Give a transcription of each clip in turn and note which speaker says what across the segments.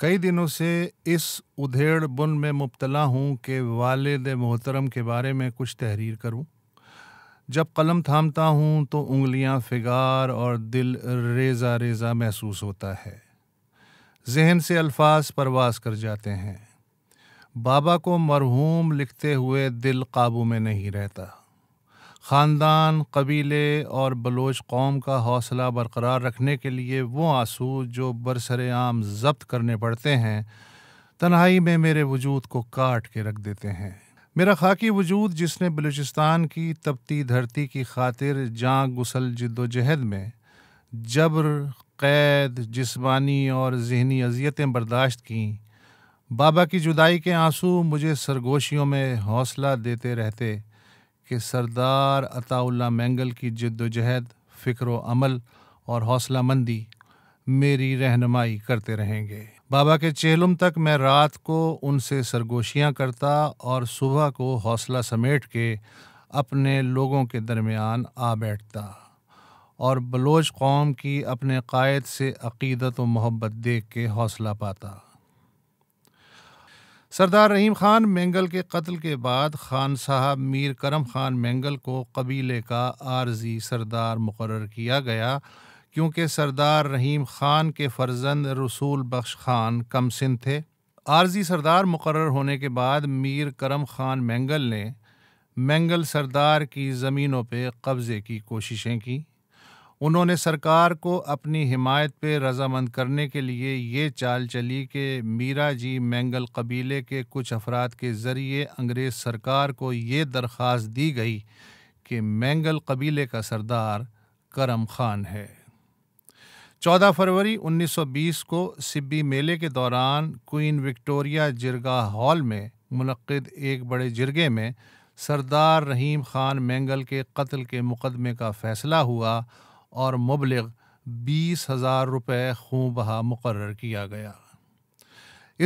Speaker 1: कई दिनों से इस उधेड़ बुन में मुबतला हूँ कि वालद मोहतरम के बारे में कुछ तहरीर करूँ जब कलम थामता हूँ तो उंगलियाँ फिगार और दिल रेजा रेजा महसूस होता है जहन से अल्फाज परवास कर जाते हैं बाबा को मरहूम लिखते हुए दिल काबू में नहीं रहता ख़ानदान कबीले और बलोच कौम का हौसला बरकरार रखने के लिए वो आंसू जो बरसर आम जब्त करने पड़ते हैं तन्हाई में मेरे वजूद को काट के रख देते हैं मेरा खाकी वजूद जिसने बलूचिस्तान की तपती धरती की खातिर जाँ गुसल जद्दोजहद में जबर कैद जिस्मानी और जहनी अजियतें बर्दाश्त कीं बाबा की जुदाई के आंसू मुझे सरगोशियों में हौसला देते रहते कि सरदार अताउल्ला मैंगल की जद्दोजहद फ़िक्र अमल और हौसला मंदी मेरी रहनुमाई करते रहेंगे बाबा के चेहलुम तक मैं रात को उनसे सरगोशियाँ करता और सुबह को हौसला समेट के अपने लोगों के दरमियान आ बैठता और बलोच कौम की अपने कायद से अकीदत व मोहब्बत देख के हौसला पाता सरदार रहीम खान मेंगल के कत्ल के बाद खान साहब मीर करम खान मेंगल को कबीले का आर्जी सरदार मुकर किया गया क्योंकि सरदार रहीम खान के फर्जंद रसूल बख्श खान सिंध थे आर्जी सरदार मुकर होने के बाद मीर करम खान मेंगल ने मेंगल सरदार की ज़मीनों पर कब्ज़े की कोशिशें की उन्होंने सरकार को अपनी हिमायत पर रजामंद करने के लिए ये चाल चली कि मीरा जी मैंगल कबीले के कुछ अफराद के ज़रिए अंग्रेज़ सरकार को ये दरख्वास्त दी गई कि मैंगल कबीले का सरदार करम खान है 14 फरवरी 1920 को सिब्बी मेले के दौरान क्वीन विक्टोरिया जिरगा हॉल में मनद एक बड़े जिरगे में सरदार रहीम खान मैंगल के कत्ल के मुकदमे का फैसला हुआ और मुबलग बीस हज़ार रुपये खूँ बहा मुकर किया गया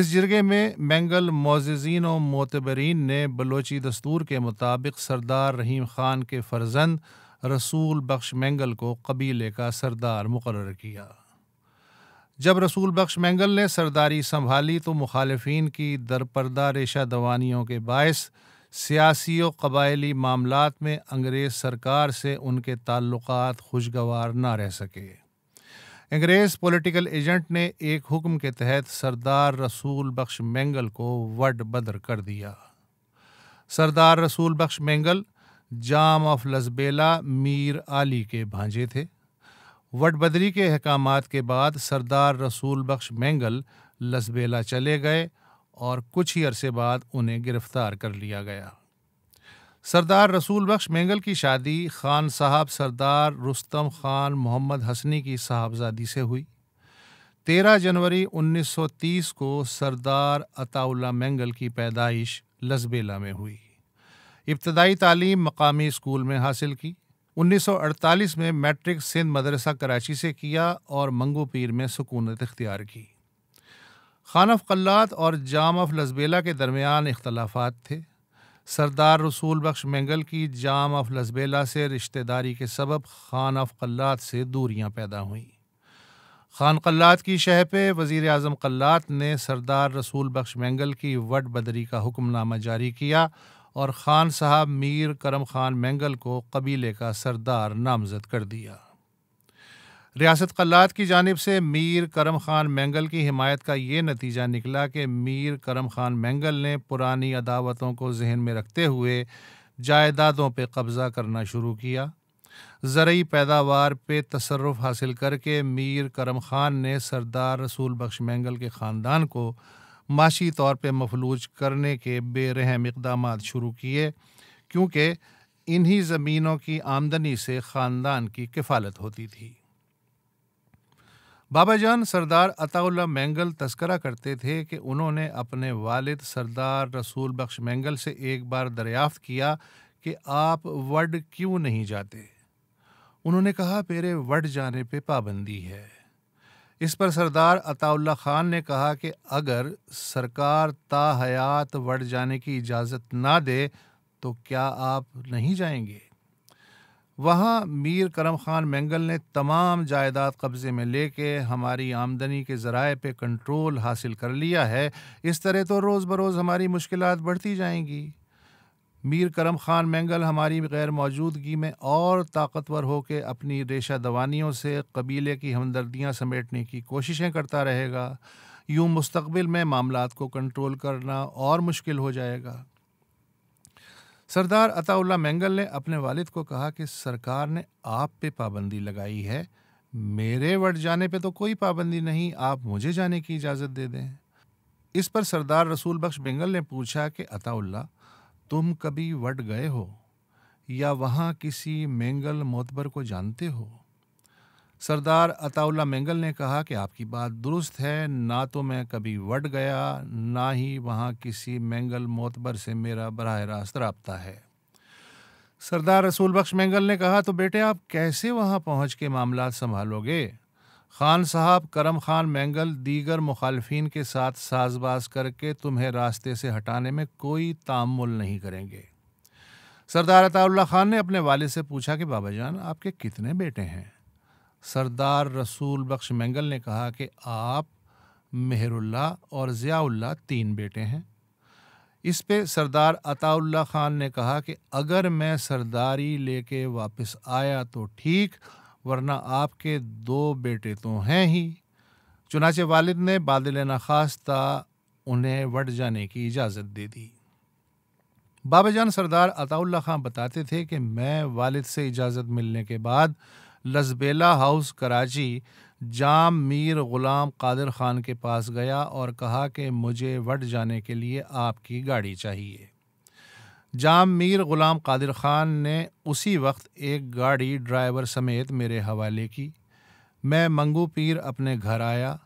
Speaker 1: इस जरगे में मैंगल मोजिजीन व मोतबरीन ने बलोची दस्तूर के मुताबिक सरदार रहीम ख़ान के फर्जंद रसूल बख्श मैंगल को कबीले का सरदार मुकर किया जब रसूल बख्श मैंगल ने सरदारी संभाली तो मुखालफन की दरपरदा रेशा दवानियों के बायस सियासी व कबायली मामला में अंग्रेज़ सरकार से उनके ताल्लुक खुशगवार ना रह सके अंग्रेज़ पॉलिटिकल एजेंट ने एक हुक्म के तहत सरदार रसूल बख्श मैंगल को वड बदर कर दिया सरदार रसूल बख्श मैंगल जाम ऑफ लजबेला मीर आली के भांजे थे वटबदरी के अहकाम के बाद सरदार रसूल बख्श मैंगल लजबेला चले गए और कुछ ही अरसे बाद उन्हें गिरफ्तार कर लिया गया सरदार रसूल बख्श मेंगल की शादी खान साहब सरदार रुस्तम खान मोहम्मद हसनी की साहबजादी से हुई 13 जनवरी 1930 को सरदार अताउल्ला मेंगल की पैदाइश लजबेला में हुई इब्तदाई तालीम मकामी स्कूल में हासिल की 1948 में मैट्रिक सिंध मदरसा कराची से किया और मंगू पीर में सुकूनत इख्तियार की खान खानफ कल्लात और जाम ऑफ लजबेला के दरमियान इख्तलाफात थे सरदार रसूल बख्श मैंगल की जाम ऑफ लजबेला से रिश्तेदारी के सबब खान ऑफ कल्लात से दूरियां पैदा हुईं खान कल्लात की शह पे वज़ी अजम कल्लात ने सरदार रसूल बख्श मैंगल की वट बदरी का हुक्मनामा जारी किया और ख़ान साहब मीर करम खान मैंगल को कबीले का सरदार नामजद कर दिया रियासत कल्लात की जानब से मीर करम खान मैंगल की हिमायत का ये नतीजा निकला कि मीर करम खान मैंगल ने पुरानी अदावतों को जहन में रखते हुए जायदादों पर कब्ज़ा करना शुरू किया ज़रूरी पैदावार पर तसरफ हासिल करके मीर करम खान ने सरदार रसूल बख्श मैंगल के ख़ानदान को माशी तौर पर मफलूज करने के बेरहम इकदाम शुरू किए क्योंकि इन्हीं ज़मीनों की आमदनी से ख़ानदान की किफ़ालत होती थी बाबा जान सरदार अताउल्ला मैंगल तस्करा करते थे कि उन्होंने अपने वालिद सरदार रसूल बख्श मैंगल से एक बार दरियाफ्त किया कि आप वड क्यों नहीं जाते उन्होंने कहा मेरे वड जाने पे पाबंदी है इस पर सरदार अताउल्ला खान ने कहा कि अगर सरकार ताहयात वड जाने की इजाज़त ना दे तो क्या आप नहीं जाएंगे वहाँ मीर करम खान मैंगल ने तमाम जायदाद कब्ज़े में लेके हमारी आमदनी के ज़राए पे कंट्रोल हासिल कर लिया है इस तरह तो रोज़ बरोज़ हमारी मुश्किल बढ़ती जाएंगी मीर करम खान मैंगल हमारी गैर मौजूदगी में और ताकतवर होकर अपनी रेशा दवानियों से कबीले की हमदर्दियाँ समेटने की कोशिशें करता रहेगा यूँ मुस्तबिल में मामला को कंट्रोल करना और मुश्किल हो जाएगा सरदार अताउल्ला मैंगल ने अपने वालिद को कहा कि सरकार ने आप पे पाबंदी लगाई है मेरे वट जाने पे तो कोई पाबंदी नहीं आप मुझे जाने की इजाज़त दे दें इस पर सरदार रसूल बख्श बेंगल ने पूछा कि अताउल्ला तुम कभी वट गए हो या वहाँ किसी मेंगल मोतबर को जानते हो सरदार अताउल्ला मेंगल ने कहा कि आपकी बात दुरुस्त है ना तो मैं कभी वट गया ना ही वहाँ किसी मेंगल मोतबर से मेरा बरह रास्त रबता है सरदार रसूल बख्श मेंगल ने कहा तो बेटे आप कैसे वहाँ पहुँच के मामला संभालोगे खान साहब करम खान मैंगल दीगर मुखालफी के साथ साजबाज करके तुम्हें रास्ते से हटाने में कोई तामुल नहीं करेंगे सरदार अताउल्ला खान ने अपने वाले से पूछा कि बाबा जान आपके कितने बेटे हैं सरदार रसूल बख्श मैंगल ने कहा कि आप मेहरुल्ला और ज़ियाउल्ला तीन बेटे हैं इस पे सरदार अताउल्ला ख़ान ने कहा कि अगर मैं सरदारी लेके वापस आया तो ठीक वरना आपके दो बेटे तो हैं ही चुनाचे वालिद ने बादल नखास्ता उन्हें वट जाने की इजाज़त दे दी बाबा जान सरदार अताउल्ला ख़ान बताते थे कि मैं वालिद से इजाज़त मिलने के बाद लजबेला हाउस कराची जाम मीर ग़ुलाम कादिर ख़ान के पास गया और कहा कि मुझे वट जाने के लिए आपकी गाड़ी चाहिए जाम मीर ग़ुलाम कादिर ख़ान ने उसी वक्त एक गाड़ी ड्राइवर समेत मेरे हवाले की मैं मंगू पीर अपने घर आया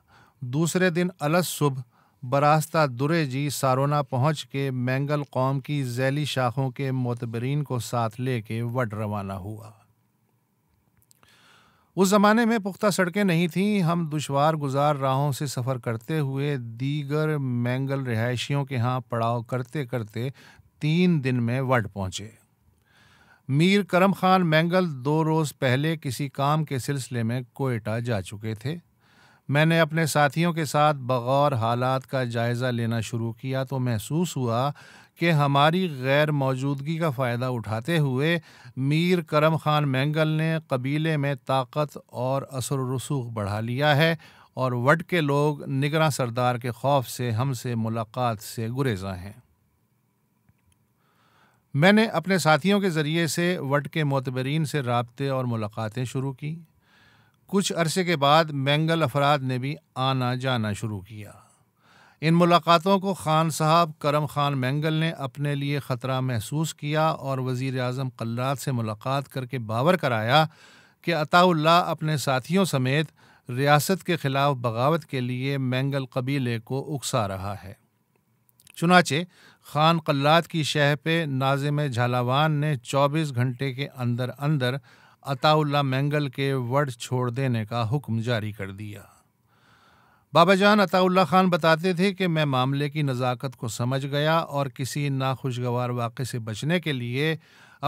Speaker 1: दूसरे दिन अलस सुबह बरास्ता दुरे जी सारोना पहुँच के मैंगल कौम की जैली शाखों के मतबरीन को साथ लेके वट रवाना हुआ उस ज़माने में पुख्ता सड़कें नहीं थीं हम दुशवार गुजार राहों से सफ़र करते हुए दीगर मैंगल रिहायशियों के यहाँ पड़ाव करते करते तीन दिन में वड पहुँचे मीर करम खान मैंगल दो रोज़ पहले किसी काम के सिलसिले में कोयटा जा चुके थे मैंने अपने साथियों के साथ बगौर हालात का जायज़ा लेना शुरू किया तो महसूस हुआ कि हमारी गैर मौजूदगी का फ़ायदा उठाते हुए मीर करम खान मैंगल ने कबीले में ताकत और असर रसूख बढ़ा लिया है और वट के लोग निगरा सरदार के खौफ से हमसे मुलाकात से गुरेजा हैं मैंने अपने साथियों के ज़रिए से वट के मोतबरीन से रबते और मुलाकातें शुरू की कुछ अरसे के बाद मैंगल अफराद ने भी आना जाना शुरू किया इन मुलाकातों को खान साहब करम खान मैंगल ने अपने लिए ख़तरा महसूस किया और वज़ी अजम कल्लात से मुलाकात करके बावर कराया कि अताउल्ला अपने साथियों समेत रियासत के ख़िलाफ़ बगावत के लिए मैंगल कबीले को उकसा रहा है चुनाचे खान कल्लाद की शह पे नाजिम झालावान ने 24 घंटे के अंदर अंदर अताउल्ला मैंगल के वर्ड छोड़ देने का हुक्म जारी कर दिया बाबा जान अताउल्ला खान बताते थे कि मैं मामले की नज़ाकत को समझ गया और किसी नाखुशगवार वाक़े से बचने के लिए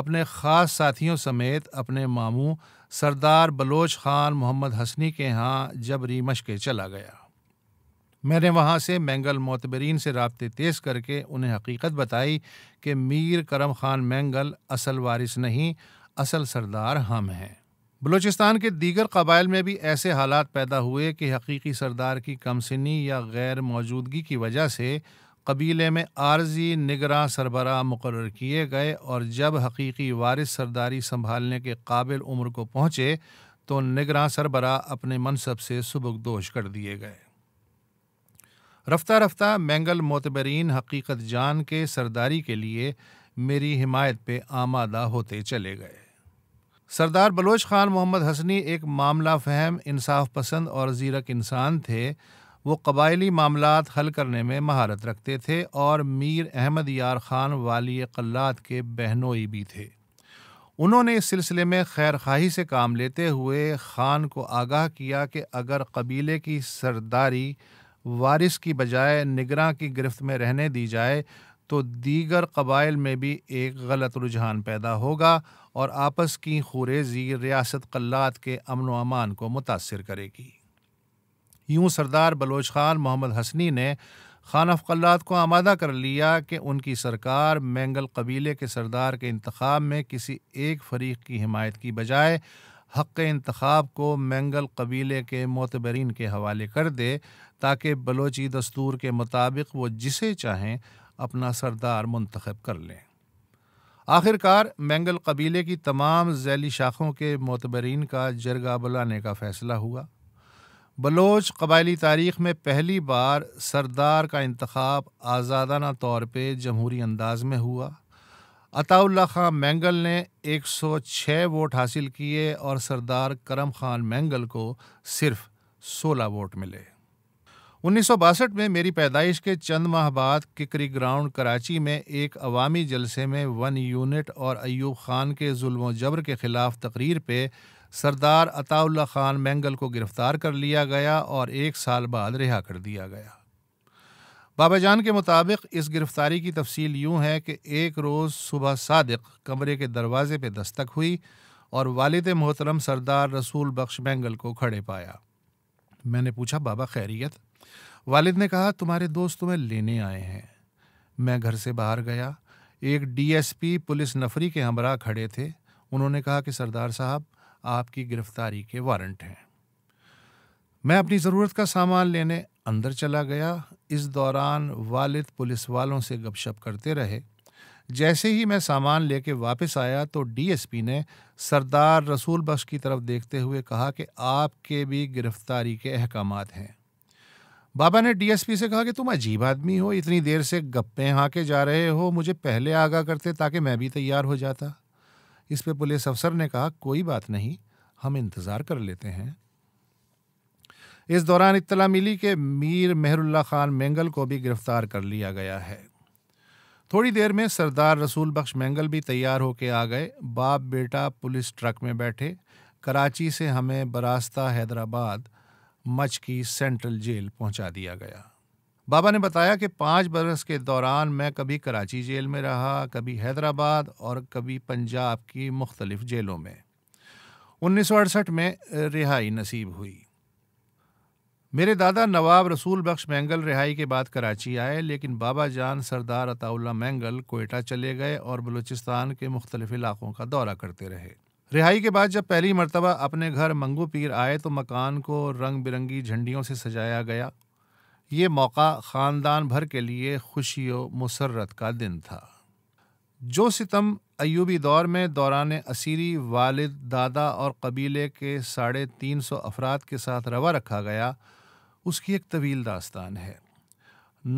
Speaker 1: अपने ख़ास साथियों समेत अपने मामू सरदार बलोच खान मोहम्मद हसनी के यहाँ जबरी के चला गया मैंने वहाँ से मैंगल मोतबरीन से रबते तेज़ करके उन्हें हकीकत बताई कि मीर करम खान मैंगल असल वारिस नहीं असल सरदार हम हैं बलूचिस्तान के दीगर कबाइल में भी ऐसे हालात पैदा हुए कि हकीकी सरदार की कमसनी या गैर मौजूदगी की वजह से कबीले में आर्जी निगरां सरबरा मुकर किए गए और जब हकीकी वारिस सरदारी संभालने के काबिल उम्र को पहुँचे तो निगरां सरबरा अपने मनसब से सबकदोश कर दिए गए रफ्ता रफ्ता मैंगल मोतबरीन हकीकत जान के सरदारी के लिए मेरी हिमायत पे आमादा होते चले गए सरदार बलोच खान मोहम्मद हसनी एक मामला फहम इंसाफ पसंद और जीरक इंसान थे वो कबायली मामला हल करने में महारत रखते थे और मीर अहमद यार खान वाली कल्लात के बहनोई भी थे उन्होंने इस सिलसिले में खैर खाही से काम लेते हुए खान को आगाह किया कि अगर कबीले की सरदारी वारिस की बजाय निगरान की गिरफ्त में रहने दी जाए तो दीगर कबाइल में भी एक गलत रुझान पैदा होगा और आपस की खुरेजी रियासत कल्लात के अमन अमान को मुतासर करेगी यूं सरदार बलोच खान मोहम्मद हसनी ने खानफ कल्लात को आमादा कर लिया कि उनकी सरकार मैंगल कबीले के सरदार के इंतखब में किसी एक फ़रीक की हिमायत की बजाय हक़ इंतखब को मैंगल कबीले के मोतबरीन के हवाले कर दे ताकि बलोची दस्तूर के मुताबिक वो जिसे चाहें अपना सरदार मंतखब कर लें आखिरकार मैंगल कबीले की तमाम झैली शाखों के मतबरीन का जरगा बुलाने का फ़ैसला हुआ बलोच कबायली तारीख़ में पहली बार सरदार का इंतखब आज़ादाना तौर पर जमहूरी अंदाज में हुआ अताउल्ला खां मैंगल ने 106 वोट हासिल किए और सरदार करम खान मैंगल को सिर्फ 16 वोट मिले उन्नीस में मेरी पैदाइश के चंद माह बाद किकरी ग्राउंड कराची में एक अवामी जलसे में वन यूनिट और अयूब खान के जुल्म जबर के खिलाफ तकरीर पे सरदार अताउल्ला खान मैंगल को गिरफ्तार कर लिया गया और एक साल बाद रिहा कर दिया गया बाबा जान के मुताबिक इस गिरफ्तारी की तफसील यूं है कि एक रोज़ सुबह सादिक कमरे के दरवाजे पे दस्तक हुई और वालद मोहतरम सरदार रसूल बख्श मैंगल को खड़े पाया मैंने पूछा बाबा खैरियत वालिद ने कहा तुम्हारे दोस्त तुम्हें लेने आए हैं मैं घर से बाहर गया एक डीएसपी पुलिस नफरी के हमरा खड़े थे उन्होंने कहा कि सरदार साहब आपकी गिरफ्तारी के वारंट हैं मैं अपनी ज़रूरत का सामान लेने अंदर चला गया इस दौरान वालिद पुलिस वालों से गपशप करते रहे जैसे ही मैं सामान लेके वापस आया तो डीएसपी ने सरदार रसूल बख्श की तरफ देखते हुए कहा कि आपके भी गिरफ्तारी के अहकाम हैं बाबा ने डीएसपी से कहा कि तुम अजीब आदमी हो इतनी देर से गप्पे के जा रहे हो मुझे पहले आगा करते ताकि मैं भी तैयार हो जाता इस पे पुलिस अफसर ने कहा कोई बात नहीं हम इंतज़ार कर लेते हैं इस दौरान इत्तला मिली कि मीर मेहरुल्ला खान मेंगल को भी गिरफ्तार कर लिया गया है थोड़ी देर में सरदार रसूल बख्श मेंगल भी तैयार होके आ गए बाप बेटा पुलिस ट्रक में बैठे कराची से हमें बरास्ता हैदराबाद मच की सेंट्रल जेल पहुंचा दिया गया बाबा ने बताया कि पाँच बरस के दौरान मैं कभी कराची जेल में रहा कभी हैदराबाद और कभी पंजाब की मुख्तलिफ जेलों में उन्नीस में रिहाई नसीब हुई मेरे दादा नवाब रसूल बख्श मैंगल रिहाई के बाद कराची आए लेकिन बाबा जान सरदार अताउल्ला मैंगल कोयटा चले गए और बलूचिस्तान के मुख्तलिफ इलाकों का दौरा करते रहे रिहाई के बाद जब पहली मरतबा अपने घर मंगू पीर आए तो मकान को रंग बिरंगी झंडियों से सजाया गया ये मौका ख़ानदान भर के लिए खुशी व मुसरत का दिन था जो सितम अयूबी दौर में दौरान असीरी वालिद दादा और कबीले के साढ़े तीन सौ अफराद के साथ रवा रखा गया उसकी एक तवील दास्तान है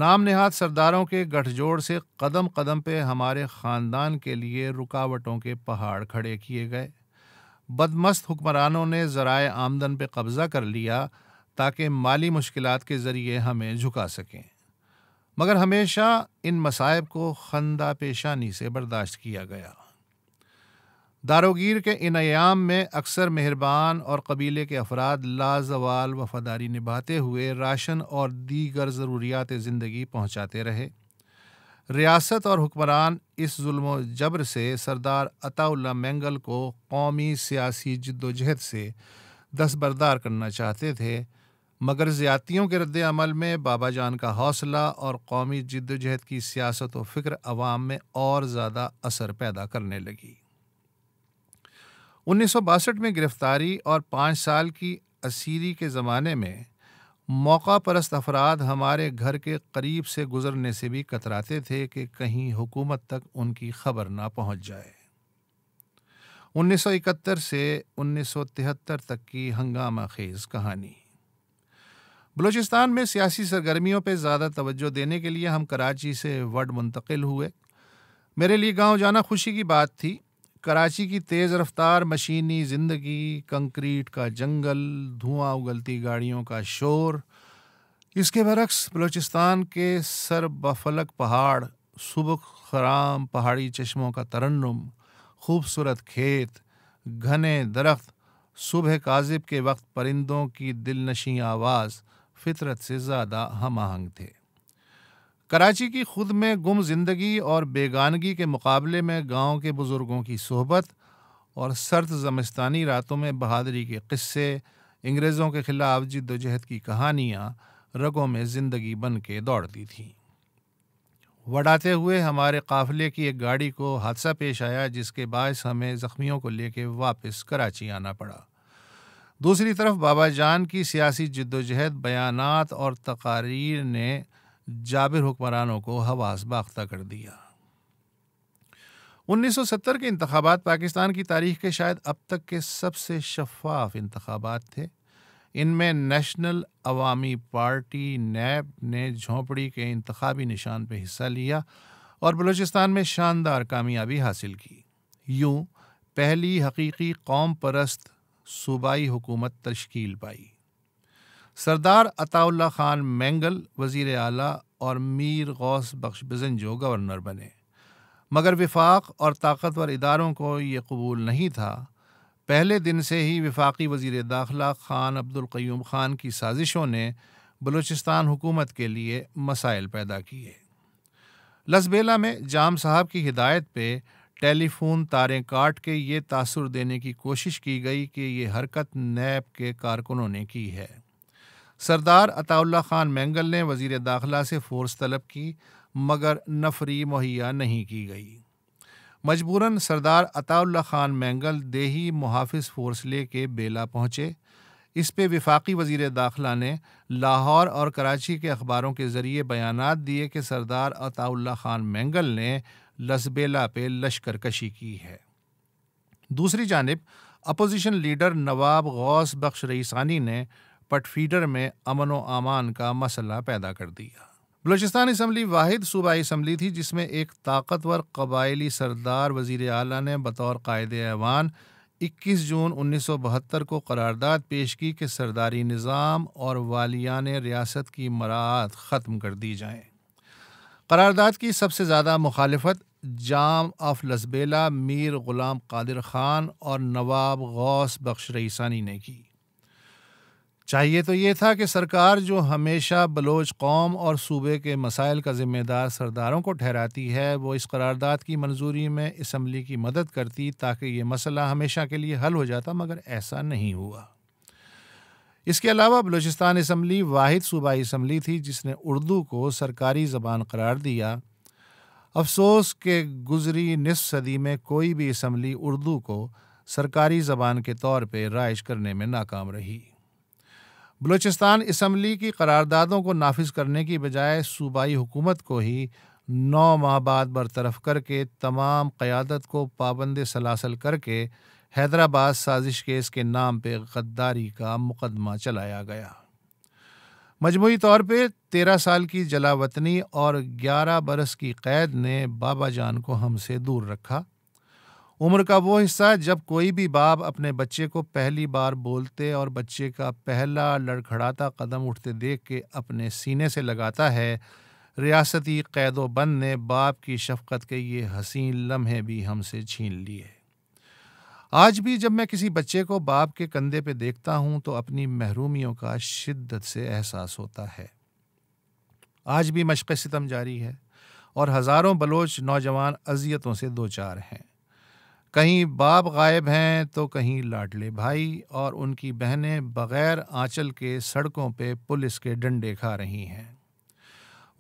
Speaker 1: नाम नहाद सरदारों के गठजोड़ से कदम कदम पे हमारे ख़ानदान के लिए रुकावटों के पहाड़ खड़े किए गए बदमस्त हुक्मरानों ने ज़राए आमदन पर कब्ज़ा कर लिया ताकि माली मुश्किल के ज़रिए हमें झुका सकें मगर हमेशा इन मसायब को खंदा पेशानी से बर्दाश्त किया गया दारोगीर के इनाम में अक्सर मेहरबान और कबीले के अफराद लाजवाल वफादारी निभाते हुए राशन और दीगर ज़रूरियात ज़िंदगी पहुँचाते रहे रियासत और हुक्मरान इस जुल्म जबर से सरदार अताउल्ला मैंगल को कौमी सियासी जद्दोजहद से दसबरदार करना चाहते थे मगर ज्यातियों के रद्दमल अमल में बाबा जान का हौसला और कौमी जद्दोजहद की सियासत व फ़िक्र आवाम में और ज़्यादा असर पैदा करने लगी उन्नीस सौ बासठ में गिरफ़्तारी और पाँच साल की असीरी के ज़माने में मौका परस्त अफराद हमारे घर के करीब से गुजरने से भी कतराते थे कि कहीं हुकूमत तक उनकी खबर ना पहुंच जाए 1971 से 1973 तक की हंगामा खेज कहानी बलूचिस्तान में सियासी सरगर्मियों पर ज़्यादा तवज्जो देने के लिए हम कराची से वड मुंतकिल हुए मेरे लिए गांव जाना खुशी की बात थी कराची की तेज़ रफ्तार मशीनी ज़िंदगी कंक्रीट का जंगल धुआं उगलती गाड़ियों का शोर इसके बरक्स बलूचिस्तान के सर बफलक पहाड़ सुबह खराम पहाड़ी चश्मों का तरन्नुम खूबसूरत खेत घने दरख्त सुबह काजिब के वक्त परिंदों की दिलनशी आवाज़ फितरत से ज़्यादा हम आहंग थे कराची की खुद में गुम जिंदगी और बेगानगी के मुकाबले में गांव के बुज़ुर्गों की सोहबत और सर्द ज़मस्तानी रातों में बहादरी के किस्से अंग्रेज़ों के ख़िलाफ़ जिद्दोजहद की कहानियाँ रगों में ज़िंदगी बन के दौड़ती थीं वड़ाते हुए हमारे काफ़िले की एक गाड़ी को हादसा पेश आया जिसके बायस हमें ज़ख्मियों को लेके वापस कराची आना पड़ा दूसरी तरफ बाबा जान की सियासी जद्दोजहद बयानात और तकारीर ने जाबिर हुक्मरानों को हवास बाख्ता कर दिया 1970 के इंतबात पाकिस्तान की तारीख के शायद अब तक के सबसे शफाफ इंतबात थे इनमें नेशनल अवामी पार्टी नैब ने झोंपड़ी के इंतबी निशान पर हिस्सा लिया और बलूचिस्तान में शानदार कामयाबी हासिल की यूं पहली हकीकी कौम परस्त सूबाई हुकूमत तश्कील पाई सरदार अताउल्ला खान मैंगल वजीर आला और मीर गौस बख्श बिजनजो गवर्नर बने मगर विफाक और ताकतवर इदारों को ये कबूल नहीं था पहले दिन से ही विफाक वजीर दाखिला खान क्यूम खान की साजिशों ने बलूचिस्तान हुकूमत के लिए मसाइल पैदा किए लसबेला में जाम साहब की हिदायत पे टेलीफोन तारें काट के ये तासर देने की कोशिश की गई कि ये हरकत नैब के कारकुनों ने की है सरदार अताउल्ला खान मैंगल ने वजीर दाखिला से फोर्स तलब की मगर नफरी मुहैया नहीं की गई मजबूरन सरदार अताउल्ला खान मैंगल देही मुहाफ़ फोर्स ले के बेला पहुँचे इस पे विफाक़ी वजीर दाखिला ने लाहौर और कराची के अखबारों के ज़रिए बयान दिए कि सरदार अताउल्ला खान मैंगल ने लसबेला पे लश्कर कशी की है दूसरी जानब अपोजिशन लीडर नवाब गौस बख्श रईसानी ने पट फीडर में अमन व अमान का मसला पैदा कर दिया बलूचिस्तान इसम्बली वाहिद सूबाई इसम्बली थी जिसमें एक ताकतवर कबायली सरदार वजीर अली ने बतौर कायद ऐवान 21 जून 1972 को करारदाद पेश की कि सरदारी निज़ाम और वालियान रियासत की मराहत ख़त्म कर दी जाए करारदाद की सबसे ज़्यादा मुखालफत जाम ऑफ लसबेला मीर ग़ुलाम कादिर ख़ान और नवाब गौस बख्श रईसानी ने की चाहिए तो ये था कि सरकार जो हमेशा बलोच कौम और सूबे के मसाइल का ज़िम्मेदार सरदारों को ठहराती है वो इस करारदाद की मंजूरी में इसम्बली की मदद करती ताकि ये मसला हमेशा के लिए हल हो जाता मगर ऐसा नहीं हुआ इसके अलावा बलूचिस्तान इसम्बली वाहिद सूबाई इसम्बली थी जिसने उर्दू को सरकारी ज़बान करार दिया अफसोस के गुजरी निस सदी में कोई भी इसम्बली उर्दू को सरकारी ज़बान के तौर पर राइज करने में नाकाम रही बलूचिस्तान इसम्बली की करारदादों को नाफिज करने की बजाय सूबाई हुकूमत को ही नौ माह बाद बरतरफ करके तमाम क़्यादत को पाबंद सलासल करके हैदराबाद साजिश केस के नाम पर गद्दारी का मुकदमा चलाया गया मजमू तौर पर तेरह साल की जलावतनी और ग्यारह बरस की क़ैद ने बाबा जान को हमसे दूर रखा उम्र का वो हिस्सा है जब कोई भी बाप अपने बच्चे को पहली बार बोलते और बच्चे का पहला लड़खड़ाता कदम उठते देख के अपने सीने से लगाता है रियासती कैदोबंद ने बाप की शफकत के ये हसीन लम्हे भी हमसे छीन लिए आज भी जब मैं किसी बच्चे को बाप के कंधे पे देखता हूँ तो अपनी महरूमियों का शिद्दत से एहसास होता है आज भी मशक़ सितम जारी है और हज़ारों बलोच नौजवान अजियतों से दो चार हैं कहीं बाप गायब हैं तो कहीं लाडले भाई और उनकी बहनें बग़ैर आंचल के सड़कों पे पुलिस के डंडे खा रही हैं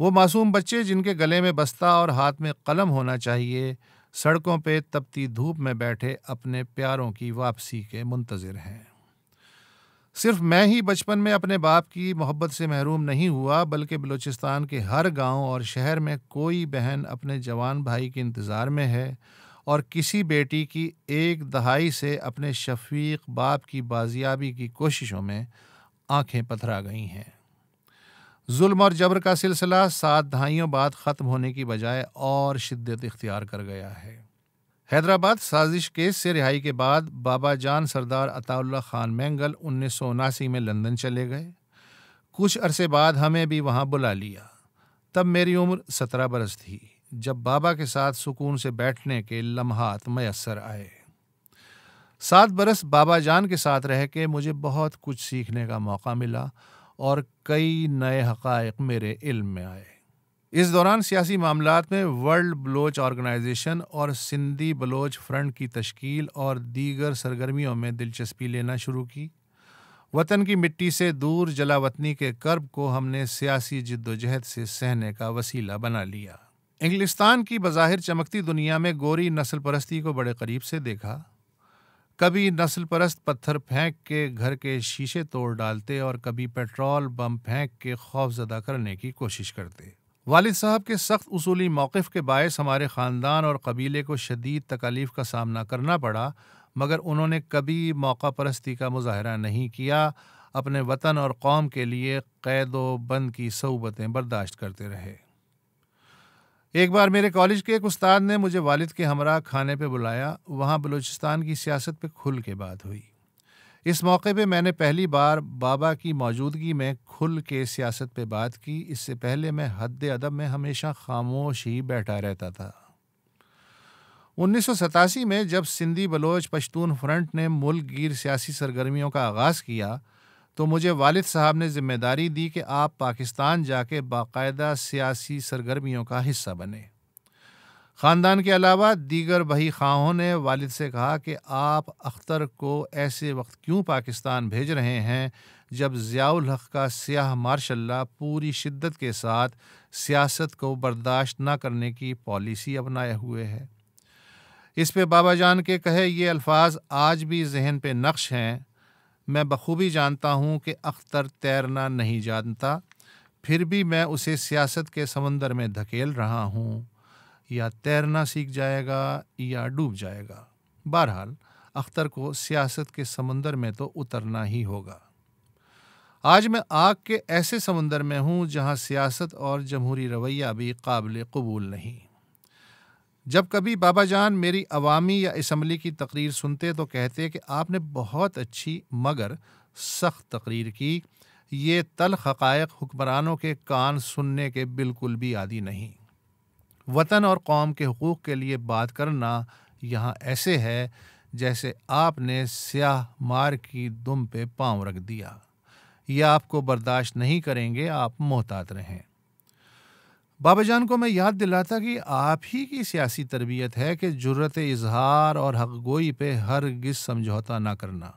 Speaker 1: वो मासूम बच्चे जिनके गले में बस्ता और हाथ में कलम होना चाहिए सड़कों पे तपती धूप में बैठे अपने प्यारों की वापसी के मुंतज़र हैं सिर्फ मैं ही बचपन में अपने बाप की मोहब्बत से महरूम नहीं हुआ बल्कि बलूचिस्तान के हर गांव और शहर में कोई बहन अपने जवान भाई के इंतज़ार में है और किसी बेटी की एक दहाई से अपने शफीक बाप की बाजियाबी की कोशिशों में आंखें पथरा गई हैं जुल्म और जबर का सिलसिला सात दहाइयों बाद ख़त्म होने की बजाय और शिद्दत इख्तियार कर गया है हैदराबाद साजिश केस से रिहाई के बाद बाबा जान सरदार अताउल्ला खान मैंगल उन्नीस में लंदन चले गए कुछ अरसे बाद हमें भी वहाँ बुला लिया तब मेरी उम्र सत्रह बरस थी जब बाबा के साथ सुकून से बैठने के लम्हात मैसर आए सात बरस बाबा जान के साथ रह के मुझे बहुत कुछ सीखने का मौका मिला और कई नए हक़ मेरे इल्म में आए इस दौरान सियासी मामला में वर्ल्ड बलोच ऑर्गेनाइजेशन और सिंधी बलोच फ्रंट की तश्कील और दीगर सरगर्मियों में दिलचस्पी लेना शुरू की वतन की मिट्टी से दूर जलावतनी के कर्ब को हमने सियासी जिद्दोजहद से सहने का वसीला बना लिया इंग्लिस्तान की बज़ाहिर चमकती दुनिया में गोरी नस्ल परस्ती को बड़े करीब से देखा कभी नस्ल परस्त पत्थर फेंक के घर के शीशे तोड़ डालते और कभी पेट्रोल बम फेंक के खौफजदा करने की कोशिश करते वालिद साहब के सख्त उसूली मौक़ के बायस हमारे ख़ानदान और कबीले को शदीद तकालीफ का सामना करना पड़ा मगर उन्होंने कभी मौका परस्ती का मुजाहरा नहीं किया अपने वतन और कौम के लिए कैद व बंद की सहूबतें बर्दाश्त करते रहे एक बार मेरे कॉलेज के एक उस्ताद ने मुझे वालिद के हमरा खाने पे बुलाया वहाँ बलूचिस्तान की सियासत पे खुल के बात हुई इस मौके पे मैंने पहली बार बाबा की मौजूदगी में खुल के सियासत पे बात की इससे पहले मैं हद अदब में हमेशा खामोश ही बैठा रहता था उन्नीस में जब सिंधी बलोच पश्तून फ्रंट ने मुल्क गिर सियासी सरगर्मियों का आगाज़ किया तो मुझे वालिद साहब ने जिम्मेदारी दी कि आप पाकिस्तान जाके बाकायदा सियासी सरगर्मियों का हिस्सा बने ख़ानदान के अलावा दीगर बही खाहों ने वालिद से कहा कि आप अख्तर को ऐसे वक्त क्यों पाकिस्तान भेज रहे हैं जब ज़ियाउल हक का सियाह मार्शल्ला पूरी शिद्दत के साथ सियासत को बर्दाश्त न करने की पॉलिसी अपनाए हुए है इस पे बाबा जान के कहे ये अल्फाज आज भी जहन पे नक्श हैं मैं बखूबी जानता हूँ कि अख्तर तैरना नहीं जानता फिर भी मैं उसे सियासत के समंदर में धकेल रहा हूँ या तैरना सीख जाएगा या डूब जाएगा बहरहाल अख्तर को सियासत के समंदर में तो उतरना ही होगा आज मैं आग के ऐसे समंदर में हूँ जहाँ सियासत और जमहूरी रवैया भी काबिल कबूल नहीं जब कभी बाबा जान मेरी अवामी या इसम्बली की तकरीर सुनते तो कहते कि आपने बहुत अच्छी मगर सख्त तकरीर की ये तल हक़ायक हुक्मरानों के कान सुनने के बिल्कुल भी आदि नहीं वतन और कौम के हकूक़ के लिए बात करना यहाँ ऐसे है जैसे आपने स्याह मार की दुम पे पाँव रख दिया यह आपको बर्दाश्त नहीं करेंगे आप मोहतात रहें बाबा जान को मैं याद दिलाता कि आप ही की सियासी तरबियत है कि ज़रूरत इजहार और हक गोई पे हर गिस समझौता ना करना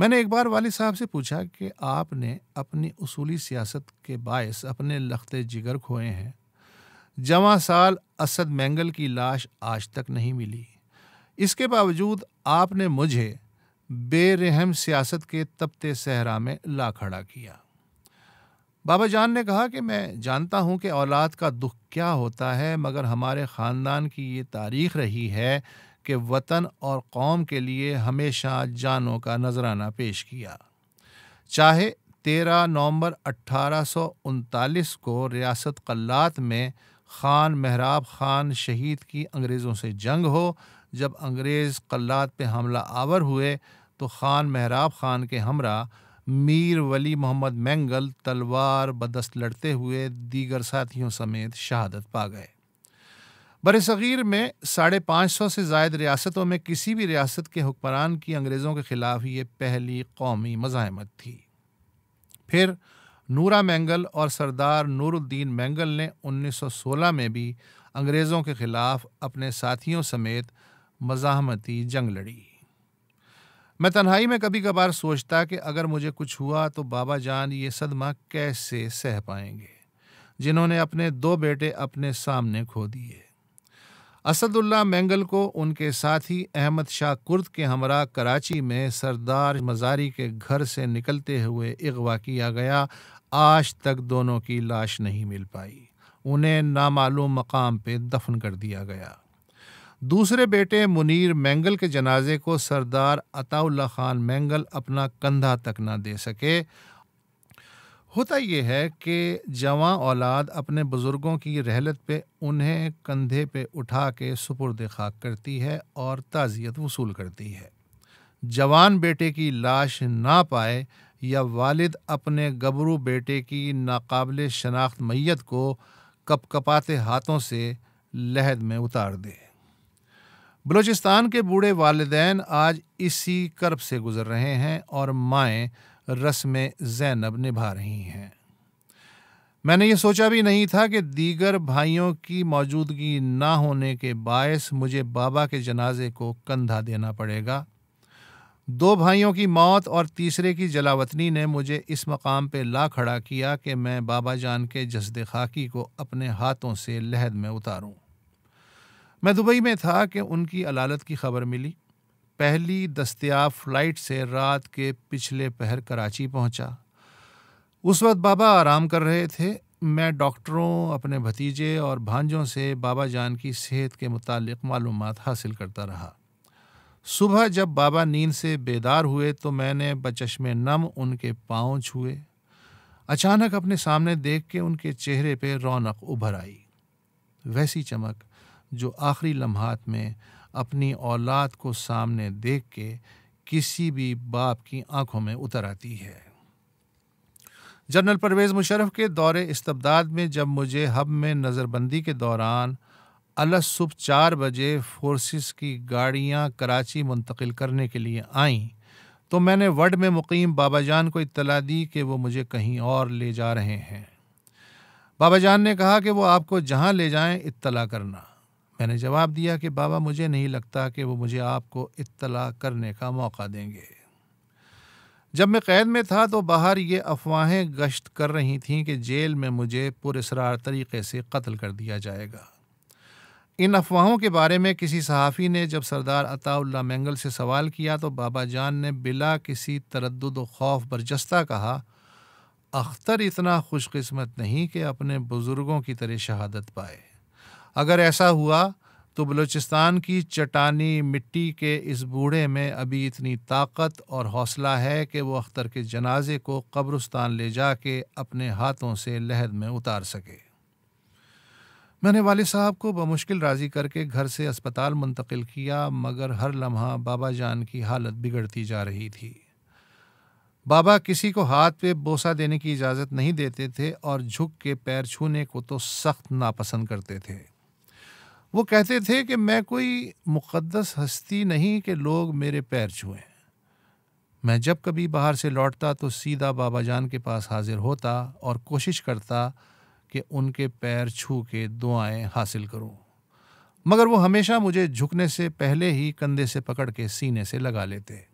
Speaker 1: मैंने एक बार वालिद साहब से पूछा कि आपने अपनी उसूली सियासत के बायस अपने लखते जिगर खोए हैं जमा साल असद मैंगल की लाश आज तक नहीं मिली इसके बावजूद आपने मुझे बेरहम सियासत के तपते सहरा में ला खड़ा किया बाबा जान ने कहा कि मैं जानता हूँ कि औलाद का दुख क्या होता है मगर हमारे ख़ानदान की ये तारीख रही है कि वतन और कौम के लिए हमेशा जानों का नजराना पेश किया चाहे तेरह नवंबर अट्ठारह को रियासत कल्लात में खान महराब खान शहीद की अंग्रेज़ों से जंग हो जब अंग्रेज़ कल्लात पे हमला आवर हुए तो खान महराब खान के हमरा मीर वली मोहम्मद मैंगल तलवार बदस्त लड़ते हुए दीगर साथियों समेत शहादत पा गए बर सग़ीर में साढ़े पाँच सौ से जायद रियासतों में किसी भी रियासत के हुक्मरान की अंग्रेज़ों के ख़िलाफ़ ये पहली कौमी मज़ामत थी फिर नूरा मैंगल और सरदार नूरुद्दीन मैंगल ने 1916 में भी अंग्रेज़ों के ख़िलाफ़ अपने साथियों समेत मज़ामती जंग लड़ी मैं तन्हाई में कभी कभार सोचता कि अगर मुझे कुछ हुआ तो बाबा जान ये सदमा कैसे सह पाएंगे जिन्होंने अपने दो बेटे अपने सामने खो दिए असदुल्ला मैंगल को उनके साथी अहमद शाह कुर्द के हमरा कराची में सरदार मजारी के घर से निकलते हुए अगवा किया गया आज तक दोनों की लाश नहीं मिल पाई उन्हें नामालूम मकाम पे दफन कर दिया गया दूसरे बेटे मुनीर मैंगल के जनाजे को सरदार अताउल्ला खान मैंगल अपना कंधा तक ना दे सके होता यह है कि जवां औलाद अपने बुज़ुर्गों की रहलत पे उन्हें कंधे पे उठा के सुपुर्द खाक करती है और ताज़ियत वसूल करती है जवान बेटे की लाश ना पाए या वालिद अपने गबरू बेटे की नाकबले शनाख्त मैत को कपकपाते हाथों से लहद में उतार दे बलूचिस्तान के बूढ़े वालदेन आज इसी कर्ब से गुजर रहे हैं और माएँ रस्म जैनब निभा रही हैं मैंने ये सोचा भी नहीं था कि दीगर भाइयों की मौजूदगी ना होने के बायस मुझे बाबा के जनाजे को कंधा देना पड़ेगा दो भाइयों की मौत और तीसरे की जलावतनी ने मुझे इस मकाम पे ला खड़ा किया कि मैं बाबा जान के जसद खाकी को अपने हाथों से लहद में उतारूं। मैं दुबई में था कि उनकी अलालत की खबर मिली पहली दस्तियाब फ्लाइट से रात के पिछले पहर कराची पहुंचा उस वक्त बाबा आराम कर रहे थे मैं डॉक्टरों अपने भतीजे और भांजों से बाबा जान की सेहत के मुतालिक मालूम हासिल करता रहा सुबह जब बाबा नींद से बेदार हुए तो मैंने बचश्मे नम उनके पाँव छुए अचानक अपने सामने देख के उनके चेहरे पर रौनक उभर आई वैसी चमक जो आखिरी लम्हात में अपनी औलाद को सामने देख के किसी भी बाप की आंखों में उतर आती है जनरल परवेज़ मुशरफ के दौरे इस्तबदाद में जब मुझे हब में नज़रबंदी के दौरान अलस सुबह चार बजे फोर्सेस की गाड़ियां कराची मुंतकिल करने के लिए आईं तो मैंने वड में मुकीम बाबा जान को इतला दी कि वो मुझे कहीं और ले जा रहे हैं बाबा जान ने कहा कि वो आपको जहां ले जाएं इतला करना मैंने जवाब दिया कि बाबा मुझे नहीं लगता कि वो मुझे आपको इत्तला करने का मौका देंगे जब मैं कैद में था तो बाहर ये अफवाहें गश्त कर रही थीं कि जेल में मुझे पुरसरार तरीके से कत्ल कर दिया जाएगा इन अफवाहों के बारे में किसी सहाफ़ी ने जब सरदार अताउल्ला मैंगल से सवाल किया तो बाबा जान ने बिला किसी तरद खौफ बरजस्ता कहा अख्तर इतना खुशकस्मत नहीं कि अपने बुज़ुर्गों की तरह शहादत पाए अगर ऐसा हुआ तो बलूचिस्तान की चटानी मिट्टी के इस बूढ़े में अभी इतनी ताकत और हौसला है कि वो अख्तर के जनाजे को कब्रस्तान ले जाके अपने हाथों से लहद में उतार सके मैंने वाले साहब को बमुश्किल राज़ी करके घर से अस्पताल मुंतकिल किया मगर हर लम्हा बाबा जान की हालत बिगड़ती जा रही थी बाबा किसी को हाथ पे बोसा देने की इजाज़त नहीं देते थे और झुक के पैर छूने को तो सख्त नापसंद करते थे वो कहते थे कि मैं कोई मुक़दस हस्ती नहीं कि लोग मेरे पैर छुएं मैं जब कभी बाहर से लौटता तो सीधा बाबा जान के पास हाजिर होता और कोशिश करता कि उनके पैर छू के दुआएं हासिल करूं। मगर वो हमेशा मुझे झुकने से पहले ही कंधे से पकड़ के सीने से लगा लेते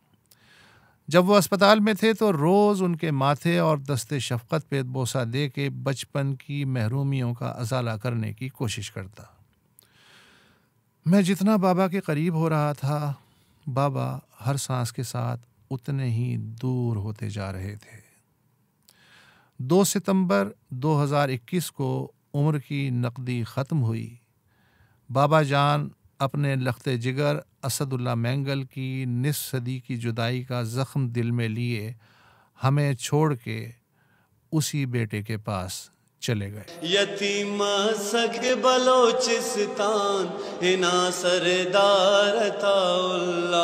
Speaker 1: जब वो अस्पताल में थे तो रोज़ उनके माथे और दस्ते शफकत पे बोसा दे के बचपन की महरूमियों का अजाला करने की कोशिश करता मैं जितना बाबा के करीब हो रहा था बाबा हर सांस के साथ उतने ही दूर होते जा रहे थे 2 सितंबर 2021 को उम्र की नकदी ख़त्म हुई बाबा जान अपने लखते जिगर असदुल्ला मैंगल की निस सदी की जुदाई का ज़ख्म दिल में लिए हमें छोड़ के उसी बेटे के पास चले गए यतीम सख बलोचिस्तान सरदार ताउल्ला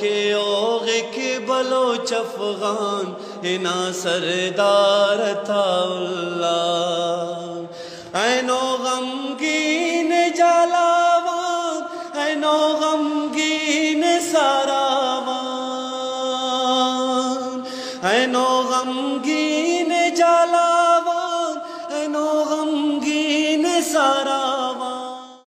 Speaker 1: के ओग के बलोच अफगान सरदार ताउल्ला ऐनो गम